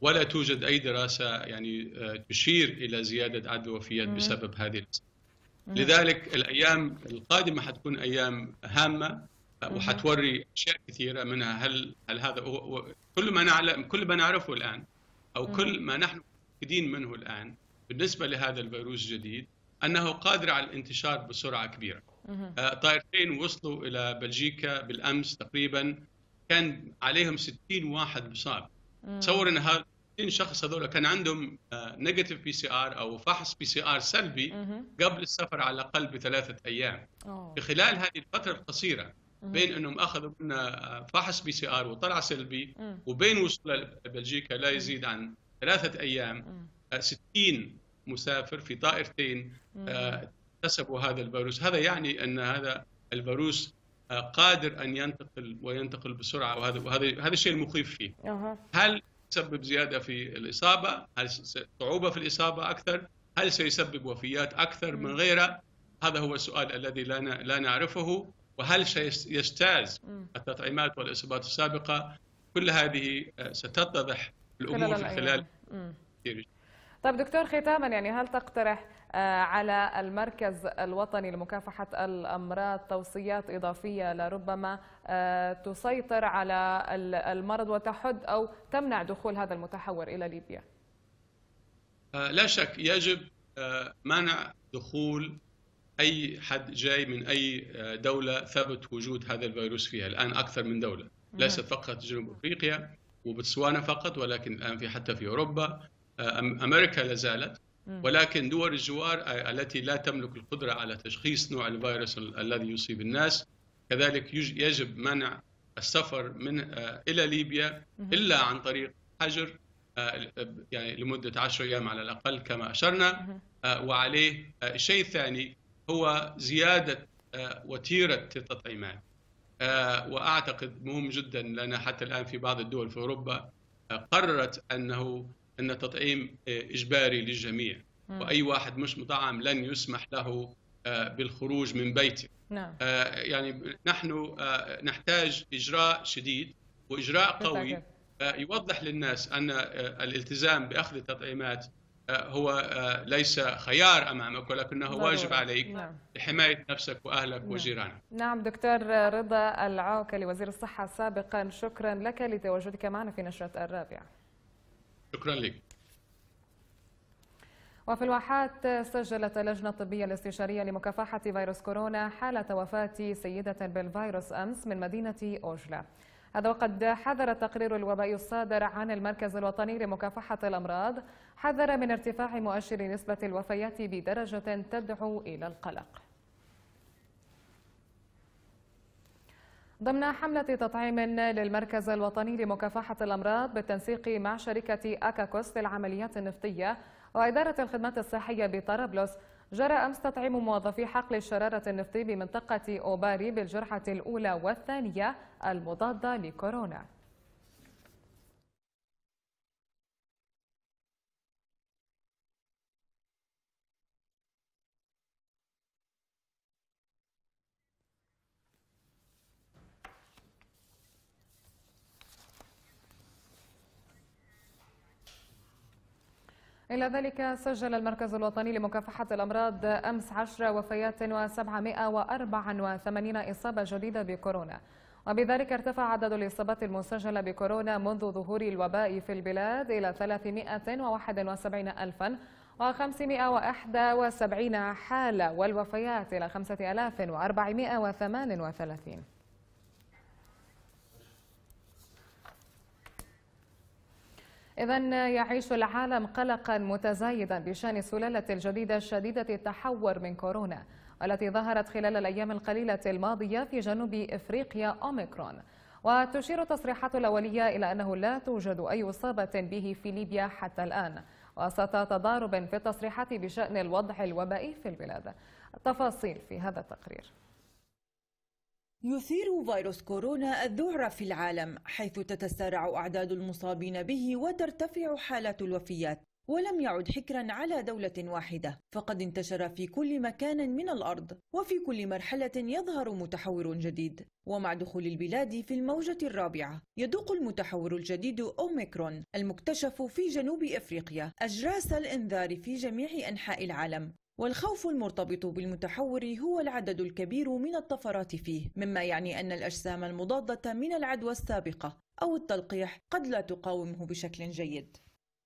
ولا توجد أي دراسة يعني آه، تشير إلى زيادة عدد الوفيات بسبب هذه لذلك الأيام القادمة حتكون أيام هامة وحتوري اشياء كثيره منها هل هل هذا هو كل ما نعلم كل ما نعرفه الان او كل ما نحن متاكدين منه الان بالنسبه لهذا الفيروس الجديد انه قادر على الانتشار بسرعه كبيره. آه، طائرتين وصلوا الى بلجيكا بالامس تقريبا كان عليهم 60 واحد مصاب. تصور ان هذا 60 شخص هذول كان عندهم نيجاتيف بي سي ار او فحص بي سي ار سلبي قبل السفر على الاقل بثلاثه ايام. في خلال هذه الفتره القصيره بين انهم اخذوا منا فحص بي سي ار وطلع سلبي وبين وصول بلجيكا لا يزيد عن ثلاثه ايام 60 آه، مسافر في طائرتين آه، اكتسبوا هذا الفيروس هذا يعني ان هذا الفيروس آه، قادر ان ينتقل وينتقل بسرعه وهذا وهذا هذا الشيء المخيف فيه هل سبب زياده في الاصابه هل صعوبه في الاصابه اكثر هل سيسبب وفيات اكثر من غيره هذا هو السؤال الذي لا لا نعرفه وهل سيجتاز التطعيمات والإصابات السابقة كل هذه آه، ستتضح الأمور في خلال طيب دكتور ختاما يعني هل تقترح آه، على المركز الوطني لمكافحة الأمراض توصيات إضافية لربما آه، تسيطر على المرض وتحد أو تمنع دخول هذا المتحور إلى ليبيا؟ لا شك يجب منع دخول اي حد جاي من اي آه، دوله ثبت وجود هذا الفيروس فيها الان اكثر من دوله نعم. ليست فقط جنوب افريقيا وبتسوانا فقط ولكن الان في حتى في اوروبا آه، امريكا لا زالت نعم. ولكن دول الجوار آه، التي لا تملك القدره على تشخيص نوع الفيروس الذي يصيب الناس كذلك يجب منع السفر من الى ليبيا الا عن طريق حجر يعني لمده 10 ايام على الاقل كما اشرنا وعليه شيء ثاني هو زيادة آه، وتيرة التطعيمات آه، وأعتقد مهم جدا لنا حتى الآن في بعض الدول في أوروبا آه، قررت أنه أن التطعيم إجباري للجميع وأي واحد مش مطعم لن يسمح له بالخروج من بيته نعم. يعني نحن نحتاج إجراء شديد وإجراء قوي يوضح للناس أن الالتزام بأخذ التطعيمات آه، هو آه، ليس خيار امامك ولكنه ضرورة. واجب عليك نعم. لحمايه نفسك واهلك نعم. وجيرانك. نعم دكتور رضا العوكلي وزير الصحه سابقا شكرا لك لتواجدك معنا في نشره الرابعه. شكرا لك. وفي الواحات سجلت اللجنة الطبية الاستشارية لمكافحة فيروس كورونا حالة وفاة سيدة بالفيروس أمس من مدينة أوجلا هذا وقد حذر التقرير الوبائي الصادر عن المركز الوطني لمكافحة الأمراض حذر من ارتفاع مؤشر نسبة الوفيات بدرجة تدعو إلى القلق ضمن حملة تطعيم للمركز الوطني لمكافحة الأمراض بالتنسيق مع شركة أكاكوس للعمليات النفطية وإدارة الخدمات الصحية بطرابلس جرى أمس تطعيم موظفي حقل الشرارة النفطي بمنطقة أوباري بالجرحة الأولى والثانية المضادة لكورونا إلى ذلك سجل المركز الوطني لمكافحة الأمراض أمس 10 وفيات و784 إصابة جديدة بكورونا وبذلك ارتفع عدد الإصابات المسجلة بكورونا منذ ظهور الوباء في البلاد إلى ألفا و571 حالة والوفيات إلى 5438 إذا يعيش العالم قلقا متزايدا بشان السلالة الجديدة الشديدة التحور من كورونا والتي ظهرت خلال الأيام القليلة الماضية في جنوب إفريقيا أوميكرون وتشير التصريحات الأولية إلى أنه لا توجد أي إصابة به في ليبيا حتى الآن وسط تضارب في التصريحات بشأن الوضع الوبائي في البلاد التفاصيل في هذا التقرير يثير فيروس كورونا الذعر في العالم حيث تتسارع أعداد المصابين به وترتفع حالات الوفيات ولم يعد حكرا على دولة واحدة فقد انتشر في كل مكان من الأرض وفي كل مرحلة يظهر متحور جديد ومع دخول البلاد في الموجة الرابعة يدق المتحور الجديد أوميكرون المكتشف في جنوب أفريقيا أجراس الإنذار في جميع أنحاء العالم والخوف المرتبط بالمتحور هو العدد الكبير من الطفرات فيه مما يعني أن الأجسام المضادة من العدوى السابقة أو التلقيح قد لا تقاومه بشكل جيد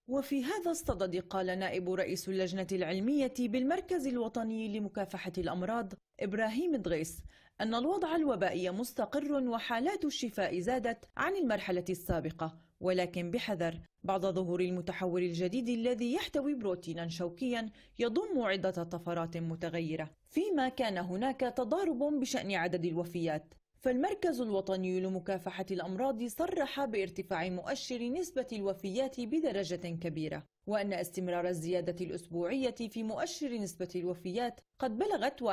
وفي هذا الصدد قال نائب رئيس اللجنة العلمية بالمركز الوطني لمكافحة الأمراض إبراهيم دغيس أن الوضع الوبائي مستقر وحالات الشفاء زادت عن المرحلة السابقة ولكن بحذر بعد ظهور المتحول الجديد الذي يحتوي بروتينا شوكيا يضم عدة طفرات متغيرة فيما كان هناك تضارب بشأن عدد الوفيات فالمركز الوطني لمكافحة الأمراض صرح بارتفاع مؤشر نسبة الوفيات بدرجة كبيرة وأن استمرار الزيادة الأسبوعية في مؤشر نسبة الوفيات قد بلغت 1.55%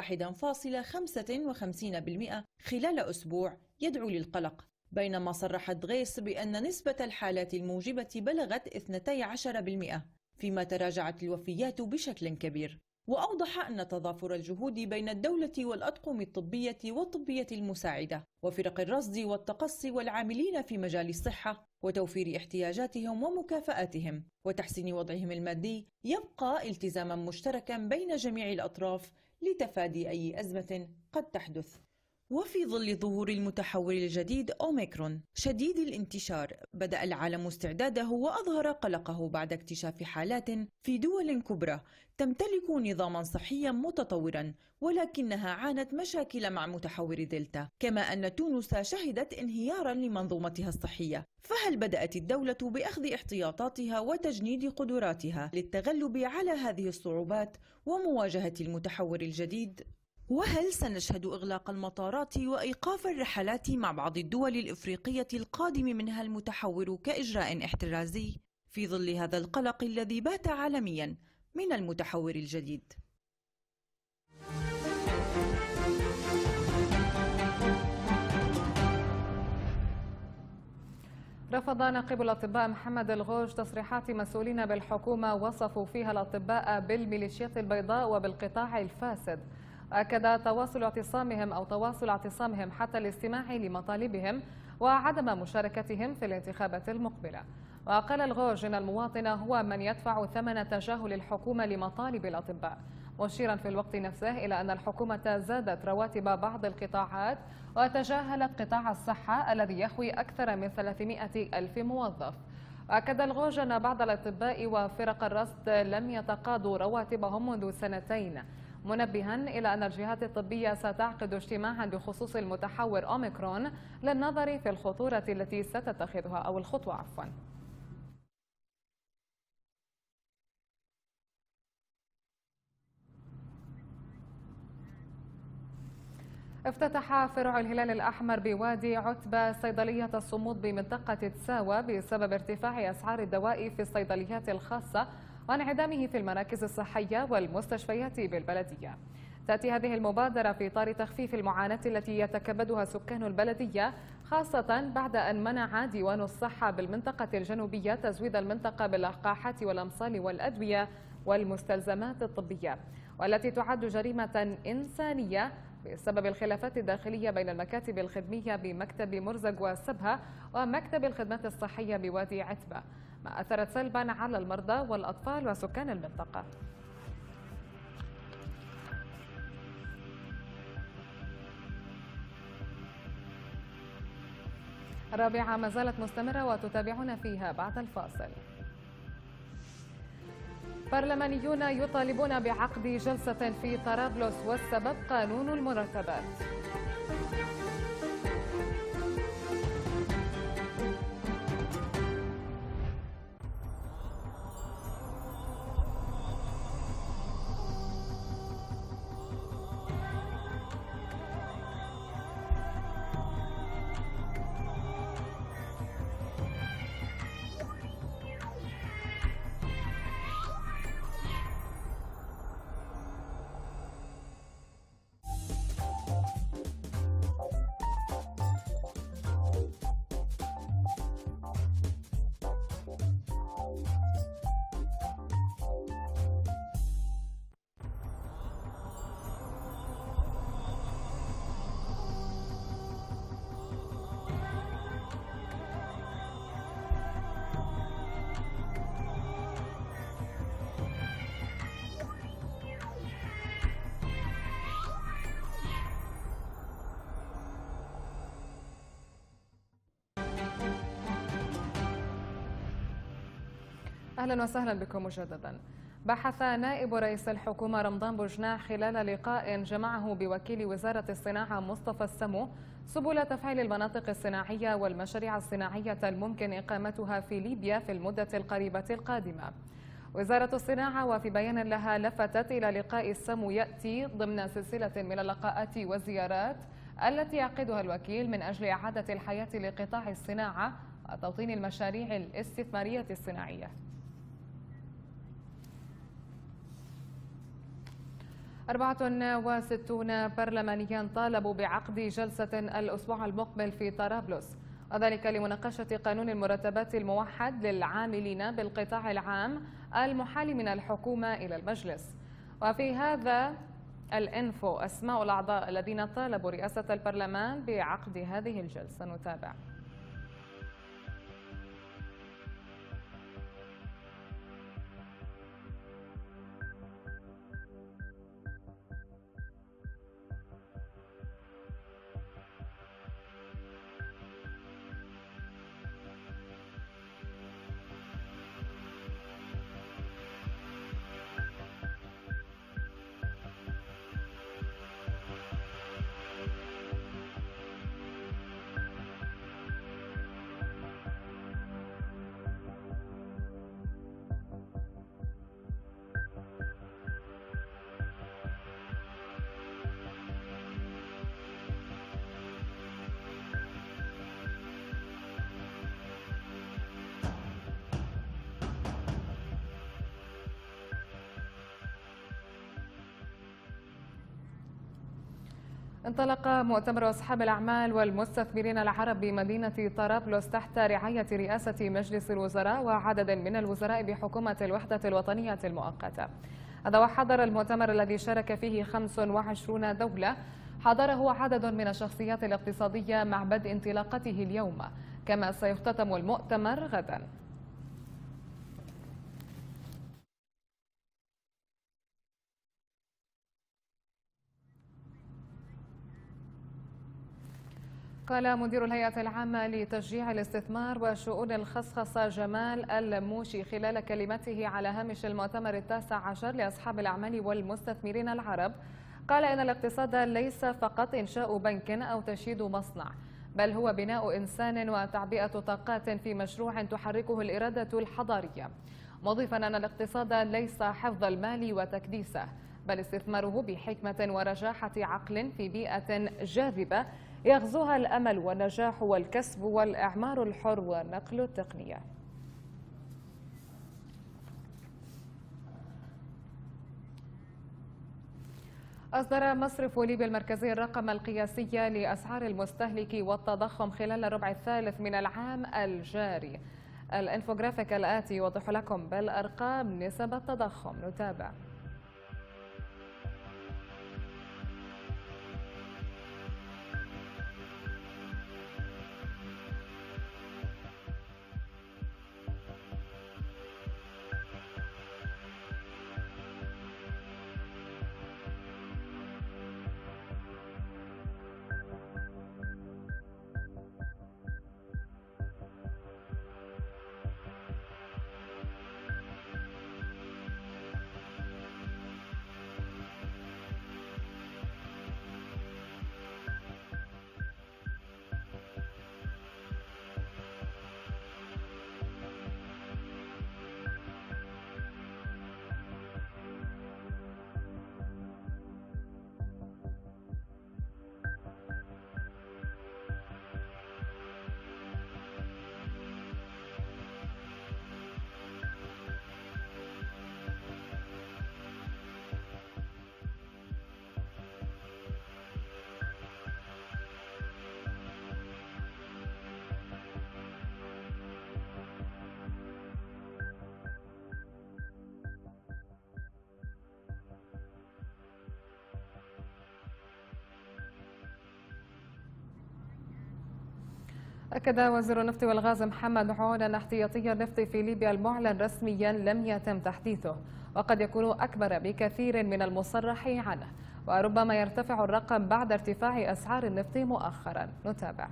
خلال أسبوع يدعو للقلق بينما صرحت غيس بأن نسبة الحالات الموجبة بلغت 12% فيما تراجعت الوفيات بشكل كبير وأوضح أن تضافر الجهود بين الدولة والأطقم الطبية والطبية المساعدة وفرق الرصد والتقصي والعاملين في مجال الصحة وتوفير احتياجاتهم ومكافآتهم وتحسين وضعهم المادي يبقى التزاما مشتركا بين جميع الأطراف لتفادي أي أزمة قد تحدث وفي ظل ظهور المتحور الجديد أوميكرون شديد الانتشار بدأ العالم استعداده وأظهر قلقه بعد اكتشاف حالات في دول كبرى تمتلك نظاما صحيا متطورا ولكنها عانت مشاكل مع متحور دلتا كما أن تونس شهدت انهيارا لمنظومتها الصحية فهل بدأت الدولة بأخذ احتياطاتها وتجنيد قدراتها للتغلب على هذه الصعوبات ومواجهة المتحور الجديد؟ وهل سنشهد إغلاق المطارات وإيقاف الرحلات مع بعض الدول الإفريقية القادم منها المتحور كإجراء احترازي في ظل هذا القلق الذي بات عالميا من المتحور الجديد؟ رفض نقيب الأطباء محمد الغوج تصريحات مسؤولين بالحكومة وصفوا فيها الأطباء بالميليشيات البيضاء وبالقطاع الفاسد أكد تواصل اعتصامهم أو تواصل اعتصامهم حتى الاستماع لمطالبهم وعدم مشاركتهم في الانتخابات المقبلة وقال الغوج إن المواطن هو من يدفع ثمن تجاهل الحكومة لمطالب الأطباء مشيرا في الوقت نفسه إلى أن الحكومة زادت رواتب بعض القطاعات وتجاهلت قطاع الصحة الذي يحوي أكثر من 300 ألف موظف أكد الغوج أن بعض الأطباء وفرق الرصد لم يتقاضوا رواتبهم منذ سنتين منبها إلى أن الجهات الطبية ستعقد اجتماعا بخصوص المتحور أوميكرون للنظر في الخطورة التي ستتخذها أو الخطوة عفواً افتتح فرع الهلال الأحمر بوادي عتبة صيدلية الصمود بمنطقة تساوى بسبب ارتفاع أسعار الدواء في الصيدليات الخاصة وانعدامه في المراكز الصحية والمستشفيات بالبلدية تأتي هذه المبادرة في إطار تخفيف المعاناة التي يتكبدها سكان البلدية خاصة بعد أن منع ديوان الصحة بالمنطقة الجنوبية تزويد المنطقة باللقاحات والأمصال والأدوية والمستلزمات الطبية والتي تعد جريمة إنسانية بسبب الخلافات الداخلية بين المكاتب الخدمية بمكتب مرزق وسبها ومكتب الخدمات الصحية بوادي عتبة أثرت سلبا على المرضى والأطفال وسكان المنطقة رابعة ما زالت مستمرة وتتابعنا فيها بعد الفاصل برلمانيون يطالبون بعقد جلسة في طرابلس والسبب قانون المرتبات أهلا وسهلا بكم مجددا بحث نائب رئيس الحكومة رمضان بوجناع خلال لقاء جمعه بوكيل وزارة الصناعة مصطفى السمو سبل تفعيل المناطق الصناعية والمشاريع الصناعية الممكن إقامتها في ليبيا في المدة القريبة القادمة وزارة الصناعة وفي بيان لها لفتت إلى لقاء السمو يأتي ضمن سلسلة من اللقاءات والزيارات التي يعقدها الوكيل من أجل إعادة الحياة لقطاع الصناعة وتوطين المشاريع الاستثمارية الصناعية 64 برلمانيا طالبوا بعقد جلسة الأسبوع المقبل في طرابلس وذلك لمناقشة قانون المرتبات الموحد للعاملين بالقطاع العام المحال من الحكومة إلى المجلس وفي هذا الإنفو أسماء الأعضاء الذين طالبوا رئاسة البرلمان بعقد هذه الجلسة نتابع انطلق مؤتمر أصحاب الأعمال والمستثمرين العرب بمدينة طرابلس تحت رعاية رئاسة مجلس الوزراء وعدد من الوزراء بحكومة الوحدة الوطنية المؤقتة هذا وحضر المؤتمر الذي شارك فيه 25 دولة حضره عدد من الشخصيات الاقتصادية مع بدء انطلاقته اليوم كما سيختتم المؤتمر غداً قال مدير الهيئة العامة لتشجيع الاستثمار وشؤون الخصخصة جمال الموشي خلال كلمته على هامش المؤتمر التاسع عشر لأصحاب الأعمال والمستثمرين العرب قال إن الاقتصاد ليس فقط إنشاء بنك أو تشييد مصنع بل هو بناء إنسان وتعبئة طاقات في مشروع تحركه الإرادة الحضارية مضيفا أن الاقتصاد ليس حفظ المال وتكديسه بل استثماره بحكمة ورجاحة عقل في بيئة جاذبة يغزوها الأمل والنجاح والكسب والإعمار الحر ونقل التقنية أصدر مصرف ليبيا المركزي الرقم القياسي لأسعار المستهلك والتضخم خلال الربع الثالث من العام الجاري الانفوغرافيك الآتي يوضح لكم بالأرقام نسب التضخم نتابع أكد وزير النفط والغاز محمد عون أن احتياطي النفط في ليبيا المعلن رسميا لم يتم تحديثه وقد يكون أكبر بكثير من المصرح عنه وربما يرتفع الرقم بعد ارتفاع أسعار النفط مؤخرا نتابع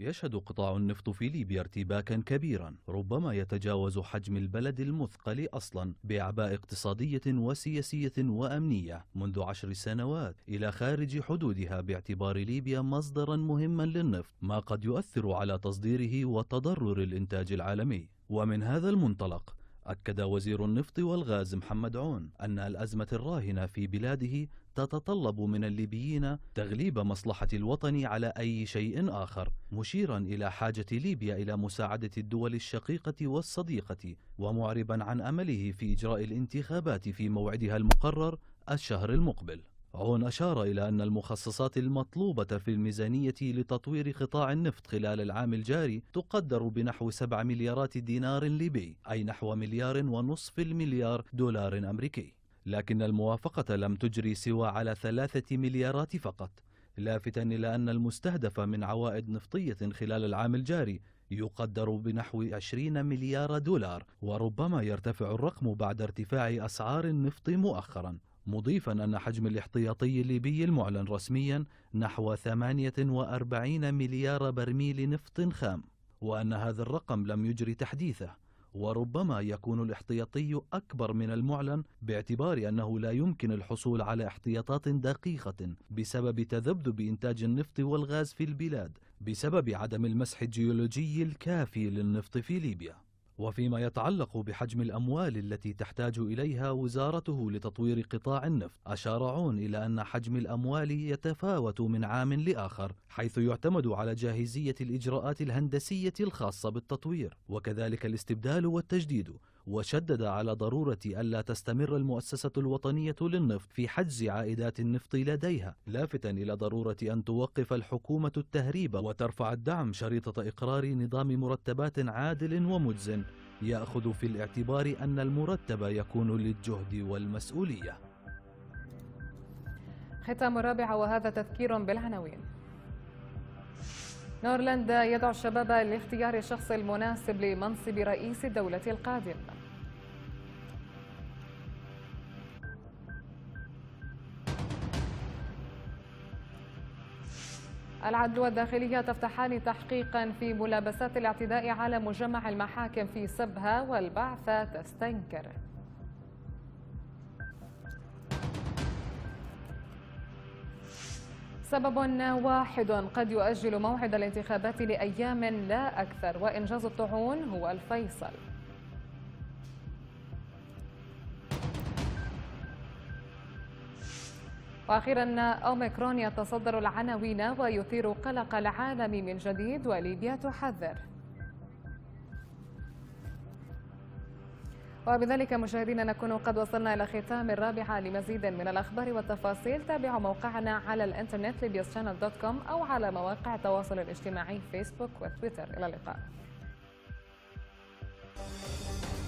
يشهد قطاع النفط في ليبيا ارتباكا كبيرا ربما يتجاوز حجم البلد المثقل أصلا بأعباء اقتصادية وسياسية وأمنية منذ عشر سنوات إلى خارج حدودها باعتبار ليبيا مصدرا مهما للنفط ما قد يؤثر على تصديره وتضرر الإنتاج العالمي ومن هذا المنطلق أكد وزير النفط والغاز محمد عون أن الأزمة الراهنة في بلاده تتطلب من الليبيين تغليب مصلحة الوطن على أي شيء آخر مشيرا إلى حاجة ليبيا إلى مساعدة الدول الشقيقة والصديقة ومعربا عن أمله في إجراء الانتخابات في موعدها المقرر الشهر المقبل عون أشار إلى أن المخصصات المطلوبة في الميزانية لتطوير قطاع النفط خلال العام الجاري تقدر بنحو 7 مليارات دينار ليبي أي نحو مليار ونصف المليار دولار أمريكي لكن الموافقة لم تجري سوى على ثلاثة مليارات فقط لافتا إلى أن المستهدف من عوائد نفطية خلال العام الجاري يقدر بنحو 20 مليار دولار وربما يرتفع الرقم بعد ارتفاع أسعار النفط مؤخرا مضيفا أن حجم الاحتياطي الليبي المعلن رسميا نحو 48 مليار برميل نفط خام وأن هذا الرقم لم يجري تحديثه وربما يكون الاحتياطي أكبر من المعلن باعتبار أنه لا يمكن الحصول على احتياطات دقيقة بسبب تذبذب إنتاج النفط والغاز في البلاد بسبب عدم المسح الجيولوجي الكافي للنفط في ليبيا وفيما يتعلق بحجم الأموال التي تحتاج إليها وزارته لتطوير قطاع النفط أشار عون إلى أن حجم الأموال يتفاوت من عام لآخر حيث يعتمد على جاهزية الإجراءات الهندسية الخاصة بالتطوير وكذلك الاستبدال والتجديد وشدد على ضرورة ألا تستمر المؤسسة الوطنية للنفط في حجز عائدات النفط لديها لافتا إلى ضرورة أن توقف الحكومة التهريب وترفع الدعم شريطة إقرار نظام مرتبات عادل ومجز يأخذ في الاعتبار أن المرتب يكون للجهد والمسؤولية ختام الرابعة وهذا تذكير بالعناوين نورلاند يدعو الشباب لاختيار الشخص المناسب لمنصب رئيس الدولة القادم العدل الداخلية تفتحان تحقيقا في ملابسات الاعتداء على مجمع المحاكم في سبها والبعثة تستنكر سبب واحد قد يؤجل موعد الانتخابات لأيام لا أكثر وإنجاز الطعون هو الفيصل واخيرا اوميكرون يتصدر العناوين ويثير قلق العالم من جديد وليبيا تحذر وبذلك مشاهدينا نكون قد وصلنا إلى ختام الرابعة لمزيد من الأخبار والتفاصيل تابعوا موقعنا على الإنترنت libyschannel.com أو على مواقع التواصل الاجتماعي فيسبوك وتويتر إلى اللقاء